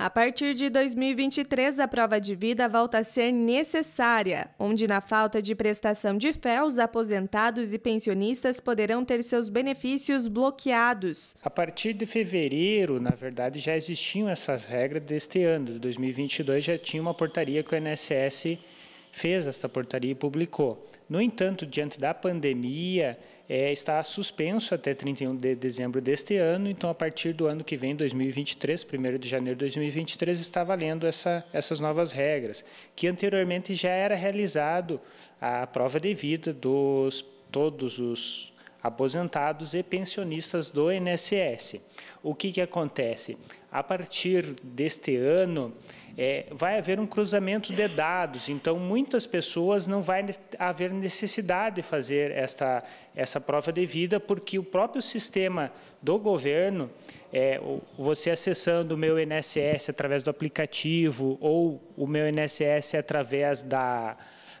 A partir de 2023, a prova de vida volta a ser necessária, onde, na falta de prestação de fé, os aposentados e pensionistas poderão ter seus benefícios bloqueados. A partir de fevereiro, na verdade, já existiam essas regras deste ano, de 2022, já tinha uma portaria que o INSS fez esta portaria e publicou. No entanto, diante da pandemia, é, está suspenso até 31 de dezembro deste ano, então a partir do ano que vem, 2023, 1 de janeiro de 2023, está valendo essa, essas novas regras, que anteriormente já era realizado a prova de vida dos todos os aposentados e pensionistas do INSS. O que, que acontece? A partir deste ano, é, vai haver um cruzamento de dados, então muitas pessoas não vai haver necessidade de fazer esta, essa prova de vida, porque o próprio sistema do governo, é, você acessando o meu INSS através do aplicativo ou o meu INSS através da,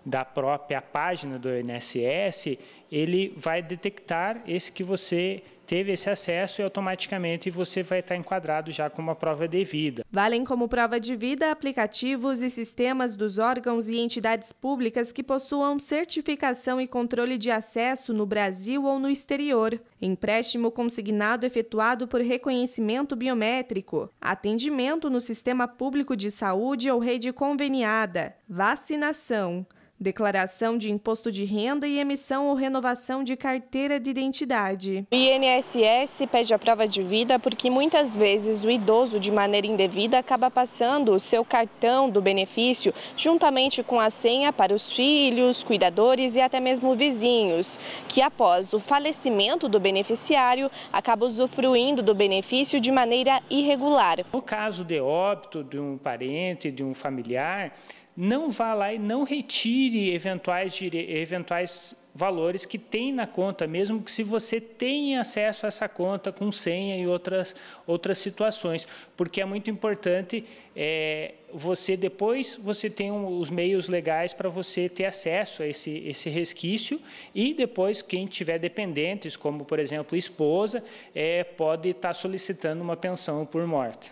da própria página do INSS, ele vai detectar esse que você teve esse acesso e automaticamente você vai estar enquadrado já com uma prova de vida. Valem como prova de vida aplicativos e sistemas dos órgãos e entidades públicas que possuam certificação e controle de acesso no Brasil ou no exterior, empréstimo consignado efetuado por reconhecimento biométrico, atendimento no sistema público de saúde ou rede conveniada, vacinação declaração de imposto de renda e emissão ou renovação de carteira de identidade. O INSS pede a prova de vida porque muitas vezes o idoso, de maneira indevida, acaba passando o seu cartão do benefício juntamente com a senha para os filhos, cuidadores e até mesmo vizinhos, que após o falecimento do beneficiário acaba usufruindo do benefício de maneira irregular. No caso de óbito de um parente, de um familiar, não vá lá e não retire eventuais, eventuais valores que tem na conta, mesmo que se você tenha acesso a essa conta com senha e outras, outras situações, porque é muito importante é, você depois você tem um, os meios legais para você ter acesso a esse, esse resquício e depois quem tiver dependentes, como por exemplo esposa, é, pode estar tá solicitando uma pensão por morte.